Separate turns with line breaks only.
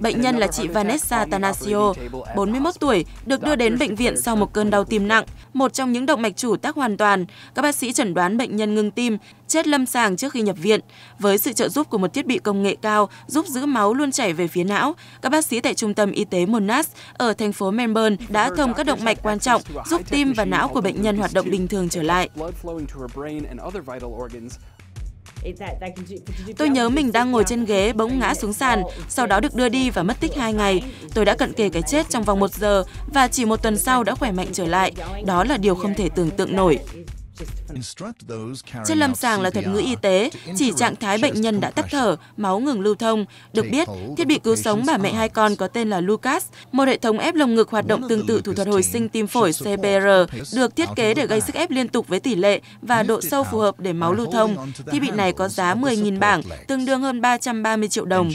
Bệnh nhân là chị Vanessa Tanasio,
41 tuổi, được đưa đến bệnh viện sau một cơn đau tim nặng, một trong những động mạch chủ tắc hoàn toàn. Các bác sĩ chẩn đoán bệnh nhân ngưng tim, chết lâm sàng trước khi nhập viện. Với sự trợ giúp của một thiết bị công nghệ cao giúp giữ máu luôn chảy về phía não, các bác sĩ tại trung tâm y tế Monash ở thành phố Melbourne đã thông các động mạch quan trọng giúp tim và não của bệnh nhân hoạt động bình thường trở lại. Tôi nhớ mình đang ngồi trên ghế bỗng ngã xuống sàn, sau đó được đưa đi và mất tích 2 ngày. Tôi đã cận kề cái chết trong vòng 1 giờ và chỉ một tuần sau đã khỏe mạnh trở lại. Đó là điều không thể tưởng tượng nổi.
Trên lâm sàng là thuật ngữ y
tế, chỉ trạng thái bệnh nhân đã tắt thở, máu ngừng lưu thông. Được biết, thiết bị cứu sống bà mẹ hai con có tên là Lucas, một hệ thống ép lồng ngực hoạt động tương tự thủ thuật hồi sinh tim phổi CPR, được thiết kế để gây sức ép liên tục với tỷ lệ và độ sâu phù hợp để máu lưu thông. Thiết bị này có giá 10.000 bảng, tương đương hơn 330 triệu đồng.